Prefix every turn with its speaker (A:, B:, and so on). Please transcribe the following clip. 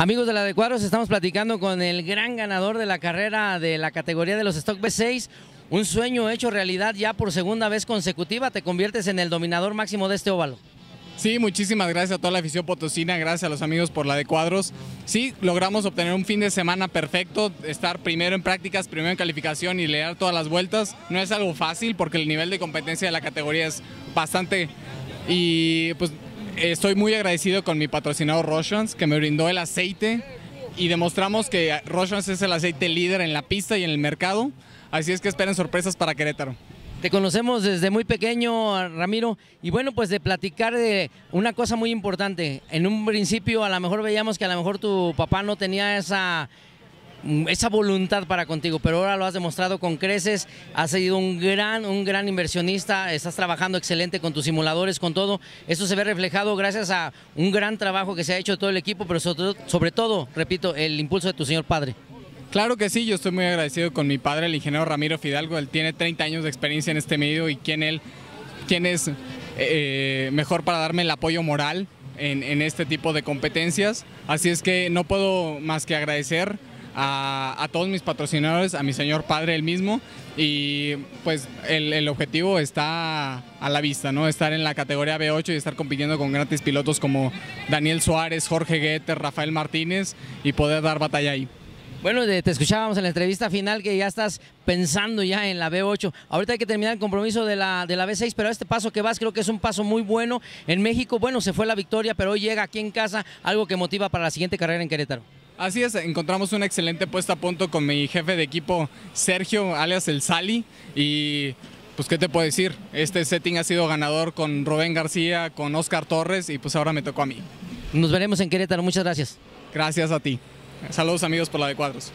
A: Amigos de la de Cuadros, estamos platicando con el gran ganador de la carrera de la categoría de los Stock B6. Un sueño hecho realidad ya por segunda vez consecutiva, te conviertes en el dominador
B: máximo de este óvalo. Sí, muchísimas gracias a toda la afición potosina, gracias a los amigos por la de cuadros. Sí, logramos obtener un fin de semana perfecto, estar primero en prácticas, primero en calificación y leer todas las vueltas. No es algo fácil porque el nivel de competencia de la categoría es bastante y pues Estoy muy agradecido con mi patrocinador Roshans, que me brindó el aceite y demostramos que Roshans es el aceite líder en la pista y en el mercado. Así es que esperen sorpresas para Querétaro. Te conocemos desde muy pequeño, Ramiro, y
A: bueno, pues de platicar de una cosa muy importante. En un principio a lo mejor veíamos que a lo mejor tu papá no tenía esa Mm, esa voluntad para contigo, pero ahora lo has demostrado con creces, has sido un gran, un gran inversionista, estás trabajando excelente con tus simuladores, con todo. Eso se ve reflejado gracias a un gran trabajo que se ha hecho todo el equipo, pero sobre, sobre
B: todo, repito, el impulso de tu señor padre. Claro que sí, yo estoy muy agradecido con mi padre, el ingeniero Ramiro Fidalgo, él tiene 30 años de experiencia en este medio y quién él, quién es eh, mejor para darme el apoyo moral en, en este tipo de competencias. Así es que no puedo más que agradecer a, todos mis patrocinadores, a mi señor padre el mismo y pues el, objetivo está a la vista, ¿no? Estar en la categoría B8 y estar compitiendo con grandes pilotos como Daniel Suárez, Jorge Goethe, Rafael Martínez y poder dar batalla ahí.
A: Bueno, te escuchábamos en la entrevista final que ya estás pensando ya en la B8. Ahorita hay que terminar el compromiso de la, de la B6, pero este paso que vas creo que es un paso muy bueno. En México, bueno, se fue la victoria, pero hoy llega aquí en casa algo que motiva para la siguiente carrera en Querétaro.
B: Así es, encontramos una excelente puesta a punto con mi jefe de equipo Sergio, alias el Sali, y pues qué te puedo decir, este setting ha sido ganador con Rubén García, con Oscar Torres y pues ahora me tocó a mí. Nos veremos en Querétaro, muchas gracias. Gracias a ti. Saludos amigos por la de cuadros.